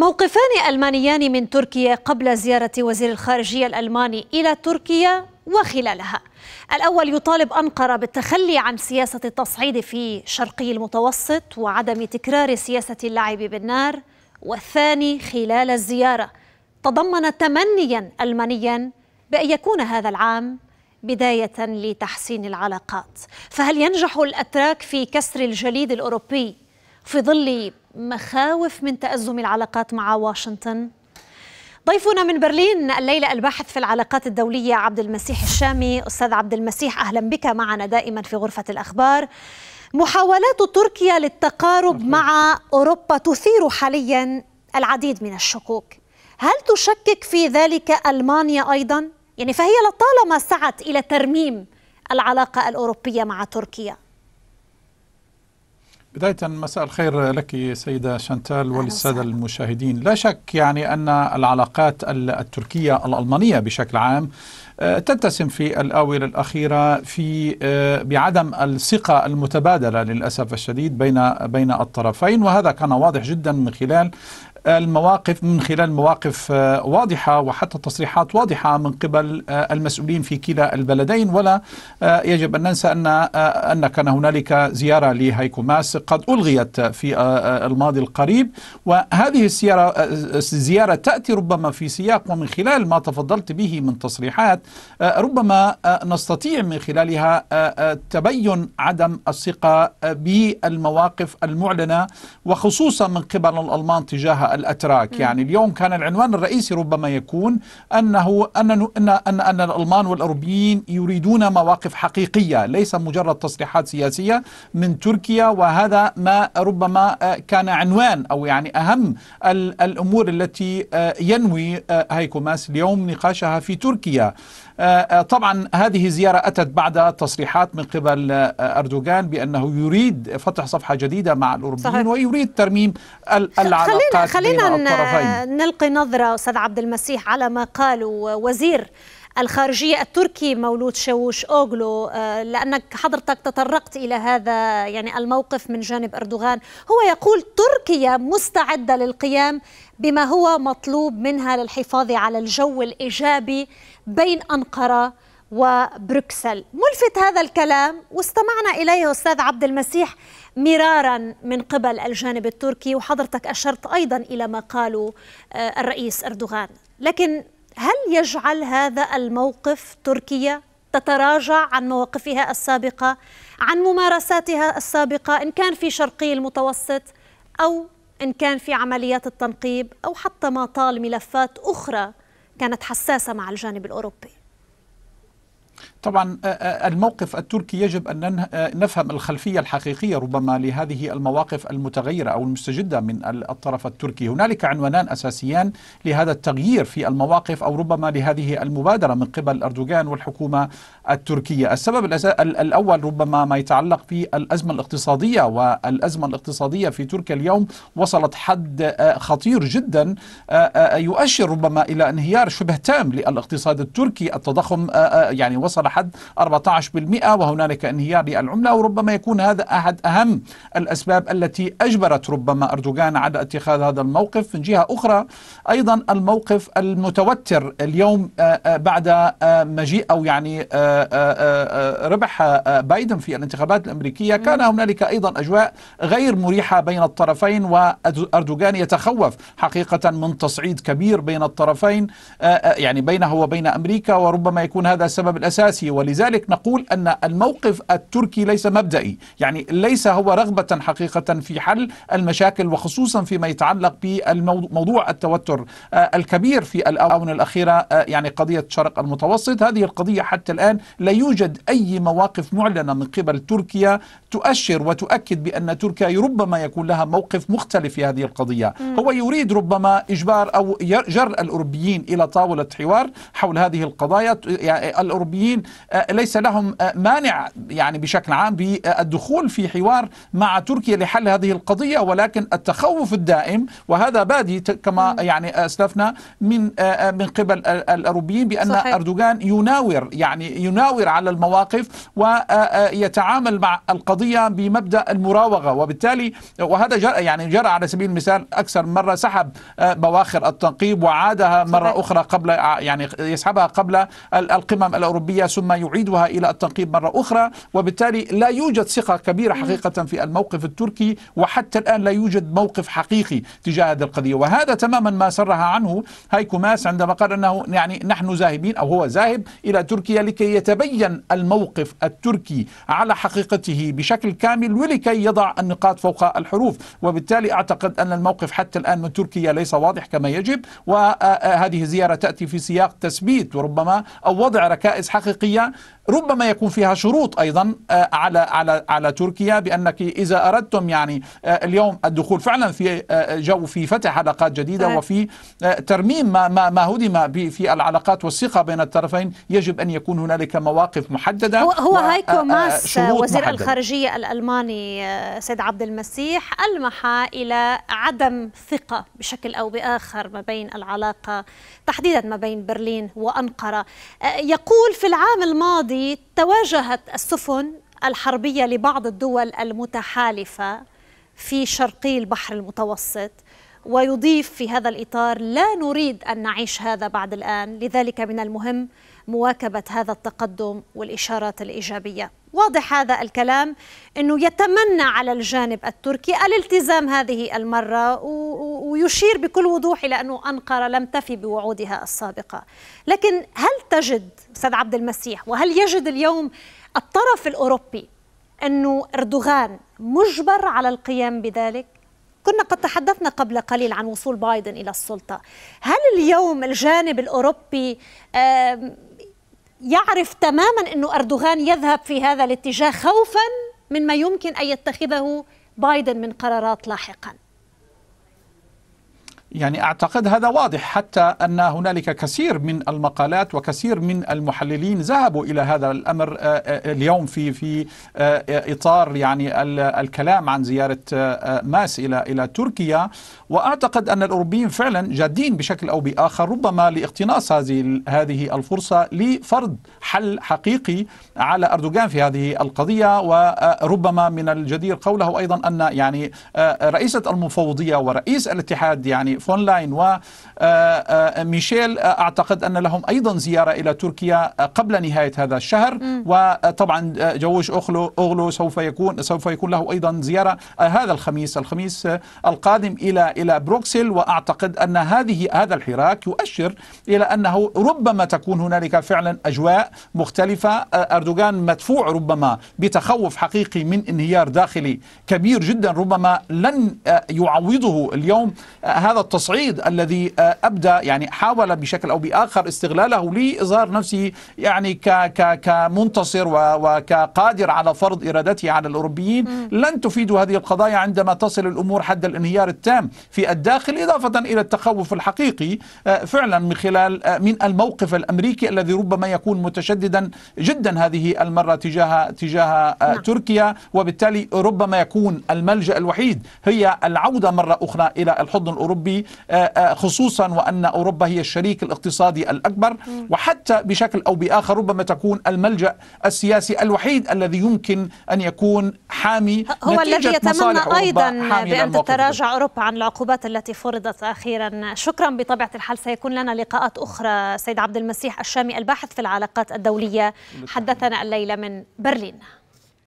موقفان ألمانيان من تركيا قبل زيارة وزير الخارجية الألماني إلى تركيا وخلالها الأول يطالب أنقرة بالتخلي عن سياسة التصعيد في شرقي المتوسط وعدم تكرار سياسة اللعب بالنار والثاني خلال الزيارة تضمن تمنيا ألمانيا بأن يكون هذا العام بداية لتحسين العلاقات فهل ينجح الأتراك في كسر الجليد الأوروبي في ظل مخاوف من تأزم العلاقات مع واشنطن؟ ضيفنا من برلين الليلة الباحث في العلاقات الدولية عبد المسيح الشامي أستاذ عبد المسيح أهلا بك معنا دائما في غرفة الأخبار محاولات تركيا للتقارب مع أوروبا تثير حاليا العديد من الشكوك هل تشكك في ذلك ألمانيا أيضا؟ يعني فهي لطالما سعت إلى ترميم العلاقة الأوروبية مع تركيا بداية مساء الخير لك سيدة شانتال وللسادة المشاهدين لا شك يعني أن العلاقات التركية الألمانية بشكل عام آه، تتسم في الآونة الأخيرة في آه، بعدم الثقة المتبادلة للأسف الشديد بين بين الطرفين وهذا كان واضح جدا من خلال المواقف من خلال مواقف آه، واضحة وحتى تصريحات واضحة من قبل آه، المسؤولين في كلا البلدين ولا آه، يجب أن ننسى أن أن كان هنالك زيارة لهايكو ماس قد ألغيت في الماضي القريب وهذه السيارة الزيارة تأتي ربما في سياق ومن خلال ما تفضلت به من تصريحات ربما نستطيع من خلالها تبين عدم الثقة بالمواقف المعلنة وخصوصا من قبل الألمان تجاه الأتراك مم. يعني اليوم كان العنوان الرئيسي ربما يكون أنه أن أن أن, أن الألمان والأوروبيين يريدون مواقف حقيقية ليس مجرد تصريحات سياسية من تركيا وهذا ما ربما آه، كان عنوان أو يعني أهم الأمور التي آه، ينوي آه، هيكو ماس اليوم نقاشها في تركيا طبعا هذه الزيارة أتت بعد تصريحات من قبل أردوغان بأنه يريد فتح صفحة جديدة مع الأوروبيين صحيح. ويريد ترميم العلاقات خلينا, خلينا نلقي نظرة أستاذ عبد المسيح على ما قاله وزير الخارجية التركي مولود شاووش أوغلو آه، لأنك حضرتك تطرقت إلى هذا يعني الموقف من جانب أردوغان هو يقول تركيا مستعدة للقيام بما هو مطلوب منها للحفاظ على الجو الإيجابي بين أنقرة وبروكسل ملفت هذا الكلام واستمعنا إليه أستاذ عبد المسيح مرارا من قبل الجانب التركي وحضرتك أشرت أيضا إلى ما قاله آه، الرئيس أردوغان لكن هل يجعل هذا الموقف تركيا تتراجع عن مواقفها السابقة عن ممارساتها السابقة إن كان في شرقي المتوسط أو إن كان في عمليات التنقيب أو حتى ما طال ملفات أخرى كانت حساسة مع الجانب الأوروبي طبعا آه، آه، الموقف التركي يجب أن آه، نفهم الخلفية الحقيقية ربما لهذه المواقف المتغيرة أو المستجدة من الطرف التركي هنالك عنوانان أساسيان لهذا التغيير في المواقف أو ربما لهذه المبادرة من قبل أردوغان والحكومة التركية السبب الأول ربما ما يتعلق في الأزمة الاقتصادية والأزمة الاقتصادية في تركيا اليوم وصلت حد خطير جدا يؤشر ربما إلى انهيار شبه تام للاقتصاد التركي التضخم يعني وصل حد 14% وهنالك انهيار للعملة وربما يكون هذا أحد أهم الأسباب التي أجبرت ربما أردوغان على اتخاذ هذا الموقف من جهة أخرى أيضا الموقف المتوتر اليوم آه، آه، بعد آه، مجيء أو يعني ربح بايدن في الانتخابات الأمريكية كان هنالك أيضا أجواء غير مريحة بين الطرفين وأردوغان يتخوف حقيقة من تصعيد كبير بين الطرفين يعني بينه وبين أمريكا وربما يكون هذا السبب الأساسي السياسية ولذلك نقول أن الموقف التركي ليس مبدئي يعني ليس هو رغبة حقيقة في حل المشاكل وخصوصا فيما يتعلق بموضوع التوتر آه، الكبير في الآونة الأخيرة آه، يعني قضية شرق المتوسط هذه القضية حتى الآن لا يوجد أي مواقف معلنة من قبل تركيا تؤشر وتؤكد بأن تركيا ربما يكون لها موقف مختلف في هذه القضية هو يريد ربما إجبار أو جر الأوروبيين إلى طاولة حوار حول هذه القضايا يعني الأوروبيين آه، ليس لهم آه، مانع يعني بشكل عام بالدخول في حوار مع تركيا لحل هذه القضية ولكن التخوف الدائم وهذا بادي كما يعني أسلفنا من آه، من قبل الأوروبيين بأن صحيح. أردوغان يناور يعني يناور على المواقف ويتعامل مع القضية بمبدأ المراوغة وبالتالي وهذا جرى يعني جرى على سبيل المثال أكثر مرة سحب بواخر التنقيب وعادها مرة صحيح. أخرى قبل يعني يسحبها قبل القمم الأوروبية ثم يعيدها إلى التنقيب مرة أخرى وبالتالي لا يوجد ثقة كبيرة حقيقة في الموقف التركي وحتى الآن لا يوجد موقف حقيقي تجاه هذه القضية وهذا تماما ما سرها عنه هايكو ماس عندما قال أنه يعني نحن ذاهبين أو هو ذاهب إلى تركيا لكي يتبين الموقف التركي على حقيقته بشكل كامل ولكي يضع النقاط فوق الحروف وبالتالي أعتقد أن الموقف حتى الآن من تركيا ليس واضح كما يجب وهذه الزيارة تأتي في سياق تثبيت وربما أو وضع ركائز حقيقية الدولية ربما يكون فيها شروط ايضا آه، على على على تركيا بانك اذا اردتم يعني آه، اليوم الدخول فعلا في آه، جو في فتح علاقات جديده وفي ترميم ما ما, ما هدم في العلاقات والثقه بين الطرفين يجب ان يكون هنالك مواقف محدده هو, هو هايكو ماس وزير محددة. الخارجيه الالماني سيد عبد المسيح المح الى عدم ثقه بشكل او باخر ما بين العلاقه تحديدا ما بين برلين وانقره يقول في العالم العام الماضي تواجهت السفن الحربية لبعض الدول المتحالفة في شرقي البحر المتوسط ويضيف في هذا الإطار لا نريد أن نعيش هذا بعد الآن لذلك من المهم مواكبة هذا التقدم والإشارات الإيجابية واضح هذا الكلام انه يتمنى على الجانب التركي الالتزام هذه المره ويشير بكل وضوح الى انه انقره لم تفي بوعودها السابقه، لكن هل تجد استاذ عبد المسيح وهل يجد اليوم الطرف الاوروبي انه اردوغان مجبر على القيام بذلك؟ كنا قد تحدثنا قبل قليل عن وصول بايدن الى السلطه، هل اليوم الجانب الاوروبي يعرف تماما أن أردوغان يذهب في هذا الاتجاه خوفا من ما يمكن أن يتخذه بايدن من قرارات لاحقاً يعني أعتقد هذا واضح حتى أن هنالك كثير من المقالات وكثير من المحللين ذهبوا إلى هذا الأمر آه، آه، اليوم في في آه، إطار يعني الكلام عن زيارة ماس إلى إلى تركيا وأعتقد أن الأوروبيين فعلا جادين بشكل أو بآخر ربما لاقتناص هذه هذه الفرصة لفرض حل حقيقي على أردوغان في هذه القضية وربما من الجدير قوله أيضا أن يعني رئيسة المفوضية ورئيس الاتحاد يعني فون لاين وميشيل آه، آه، آه، أعتقد أن لهم أيضا زيارة إلى تركيا قبل نهاية هذا الشهر م. وطبعا جوش أغلو, أغلو سوف يكون سوف يكون له أيضا زيارة هذا الخميس الخميس القادم إلى إلى بروكسل وأعتقد أن هذه هذا الحراك يؤشر إلى أنه ربما تكون هنالك فعلا أجواء مختلفة أردوغان مدفوع ربما بتخوف حقيقي من انهيار داخلي كبير جدا ربما لن يعوضه اليوم هذا التصعيد الذي آه، أبدى يعني حاول بشكل أو بآخر استغلاله لإظهار نفسه يعني ك ك كمنتصر وكقادر على فرض إرادته على الأوروبيين لن تفيد هذه القضايا عندما تصل الأمور حد الانهيار التام في الداخل إضافة إلى التخوف الحقيقي آه، فعلا من خلال آه، من الموقف الأمريكي الذي ربما يكون متشددا جدا هذه المرة تجاه تجاه نعم. تركيا وبالتالي ربما يكون الملجأ الوحيد هي العودة مرة أخرى إلى الحضن الأوروبي آه، آه، خصوصا وأن أوروبا هي الشريك الاقتصادي الأكبر وحتى بشكل أو بآخر ربما تكون الملجأ السياسي الوحيد الذي يمكن أن يكون حامي هو الذي يتمنى أيضا بأن تتراجع أوروبا عن العقوبات التي فرضت أخيرا شكرا بطبيعة الحال سيكون لنا لقاءات أخرى سيد عبد المسيح الشامي الباحث في العلاقات الدولية حدثنا الليلة من برلين